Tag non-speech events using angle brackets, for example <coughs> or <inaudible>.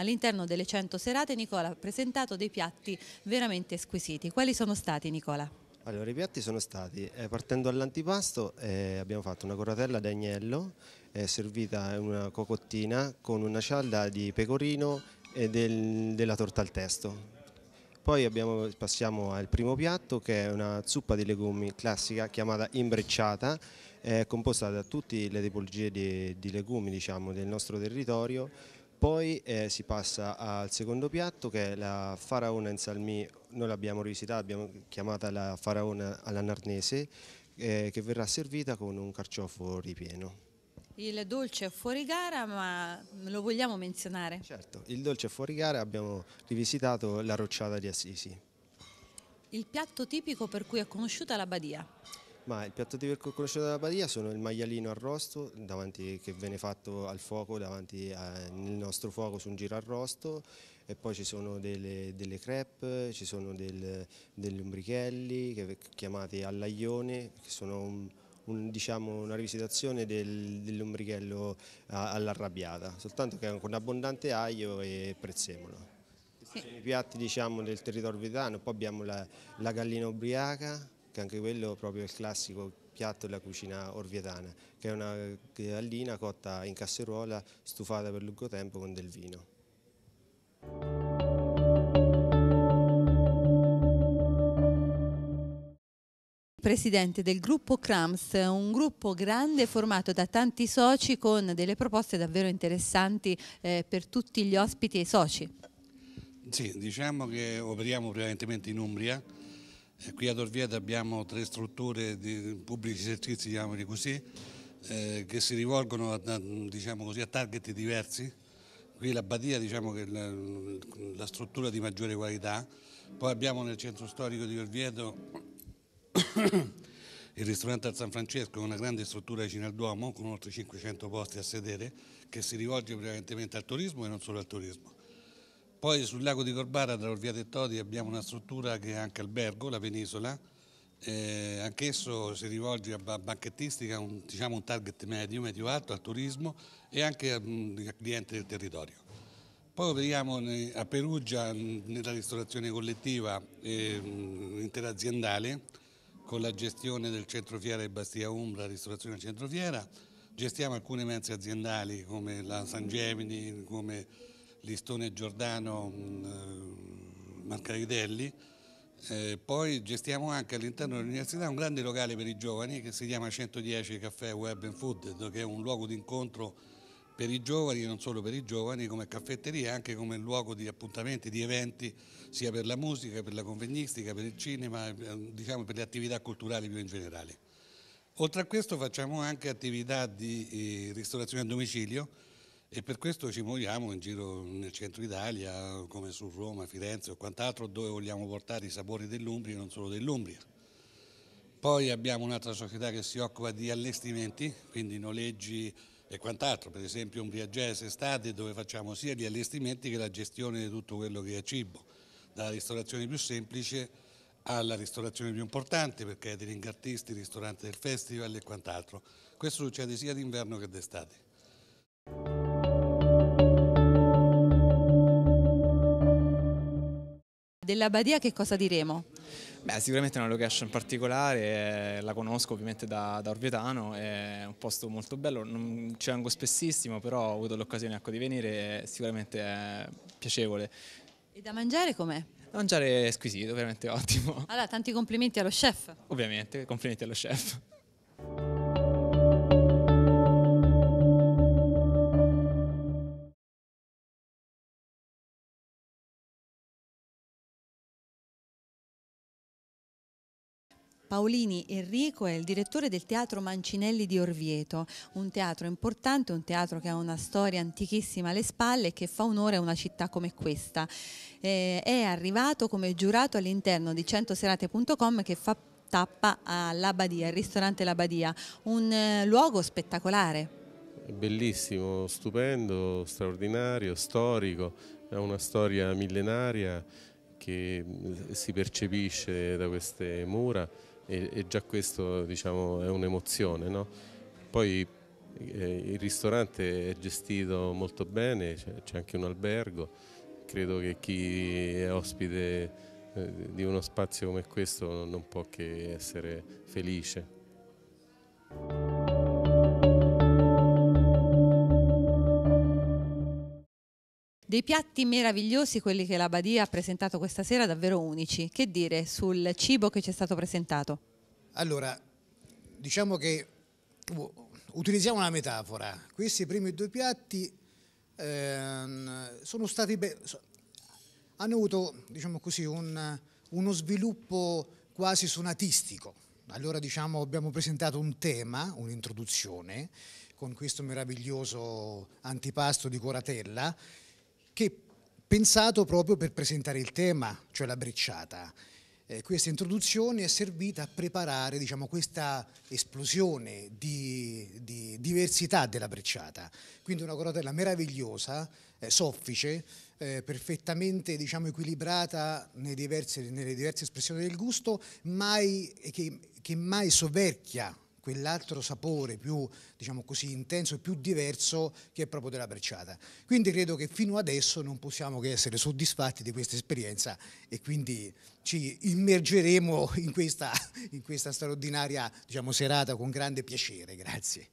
All'interno delle 100 serate Nicola ha presentato dei piatti veramente squisiti. Quali sono stati Nicola? Allora, i piatti sono stati, eh, partendo dall'antipasto eh, abbiamo fatto una corratella d'agnello eh, servita in una cocottina con una cialda di pecorino e del, della torta al testo. Poi abbiamo, passiamo al primo piatto che è una zuppa di legumi classica chiamata imbrecciata, è eh, composta da tutte le tipologie di, di legumi diciamo, del nostro territorio poi eh, si passa al secondo piatto che è la faraona in Salmi, noi l'abbiamo rivisitata, l'abbiamo chiamata la faraona all'anarnese, eh, che verrà servita con un carciofo ripieno. Il dolce è fuori gara, ma lo vogliamo menzionare? Certo, il dolce è fuori gara, abbiamo rivisitato la rocciata di Assisi. Il piatto tipico per cui è conosciuta la Badia? Ma il piatto tipico conosciuto dalla Badia sono il maialino arrosto davanti, che viene fatto al fuoco, davanti a, nel nostro fuoco su un giro arrosto e poi ci sono delle, delle crepe, ci sono del, degli umbrichelli che, chiamati all'aglione, che sono un, un, diciamo, una rivisitazione del, dell'ombrichello all'arrabbiata, soltanto che è con abbondante aglio e prezzemolo. Sì. I piatti diciamo, del territorio vitano, poi abbiamo la, la gallina ubriaca, che anche quello proprio è il classico piatto della cucina orvietana, che è una gallina cotta in casseruola, stufata per lungo tempo con del vino. presidente del gruppo CRAMS, un gruppo grande formato da tanti soci con delle proposte davvero interessanti eh, per tutti gli ospiti e i soci. Sì, diciamo che operiamo prevalentemente in Umbria, eh, qui ad Orvieto abbiamo tre strutture di pubblici esercizi, chiamoli così, eh, che si rivolgono a, diciamo così, a, target diversi. Qui la Badia diciamo che è la, la struttura di maggiore qualità, poi abbiamo nel centro storico di Orvieto <coughs> il ristorante al San Francesco, una grande struttura vicino al Duomo con oltre 500 posti a sedere che si rivolge prevalentemente al turismo e non solo al turismo. Poi sul lago di Corbara, tra Orviate e Todi, abbiamo una struttura che è anche albergo, la penisola. Eh, anch'esso si rivolge a banchettistica, un, diciamo un target medio, medio alto, al turismo e anche al cliente del territorio. Poi operiamo a Perugia nella ristorazione collettiva e, interaziendale con la gestione del centro fiera di Bastia Umbra, ristorazione centro fiera. Gestiamo alcune mense aziendali come la San Gemini, come Listone Giordano mm, eh, Marcaridelli. Eh, poi gestiamo anche all'interno dell'università un grande locale per i giovani che si chiama 110 Caffè Web and Food, che è un luogo di incontro per i giovani, non solo per i giovani, come caffetteria, anche come luogo di appuntamenti, di eventi, sia per la musica, per la convegnistica, per il cinema, eh, diciamo per le attività culturali più in generale. Oltre a questo facciamo anche attività di eh, ristorazione a domicilio, e per questo ci muoviamo in giro nel centro Italia, come su Roma, Firenze o quant'altro, dove vogliamo portare i sapori dell'Umbria e non solo dell'Umbria. Poi abbiamo un'altra società che si occupa di allestimenti, quindi noleggi e quant'altro, per esempio Umbria Jazz Estate dove facciamo sia gli allestimenti che la gestione di tutto quello che è cibo, dalla ristorazione più semplice alla ristorazione più importante per catering artisti, ristorante del festival e quant'altro. Questo succede sia d'inverno che d'estate. Della Badia che cosa diremo? Beh, sicuramente è una location particolare, eh, la conosco ovviamente da, da Orvietano, è un posto molto bello, non ci vengo spessissimo, però ho avuto l'occasione ecco, di venire, sicuramente è piacevole. E da mangiare com'è? Da mangiare è squisito, veramente <laughs> ottimo. Allora, tanti complimenti allo chef. Ovviamente, complimenti allo chef. Paolini Enrico è il direttore del Teatro Mancinelli di Orvieto, un teatro importante, un teatro che ha una storia antichissima alle spalle e che fa onore a una città come questa. Eh, è arrivato come giurato all'interno di centoserate.com che fa tappa all'Abadia, al ristorante L'Abadia, un eh, luogo spettacolare. Bellissimo, stupendo, straordinario, storico, ha una storia millenaria che mm, si percepisce da queste mura e, e già questo diciamo, è un'emozione. No? Poi eh, il ristorante è gestito molto bene, c'è anche un albergo, credo che chi è ospite eh, di uno spazio come questo non può che essere felice. Dei piatti meravigliosi quelli che la Badia ha presentato questa sera, davvero unici. Che dire sul cibo che ci è stato presentato? Allora, diciamo che utilizziamo una metafora. Questi primi due piatti ehm, sono stati hanno avuto diciamo così, un, uno sviluppo quasi sonatistico. Allora diciamo, abbiamo presentato un tema, un'introduzione, con questo meraviglioso antipasto di coratella che pensato proprio per presentare il tema, cioè la brecciata. Eh, questa introduzione è servita a preparare diciamo, questa esplosione di, di, diversità della brecciata, quindi una coratella meravigliosa, eh, soffice, eh, perfettamente diciamo, equilibrata diversi, nelle diverse espressioni del gusto, mai, che, che mai soverchia quell'altro sapore più diciamo così, intenso e più diverso che è proprio della bracciata. Quindi credo che fino adesso non possiamo che essere soddisfatti di questa esperienza e quindi ci immergeremo in questa, in questa straordinaria diciamo, serata con grande piacere. Grazie.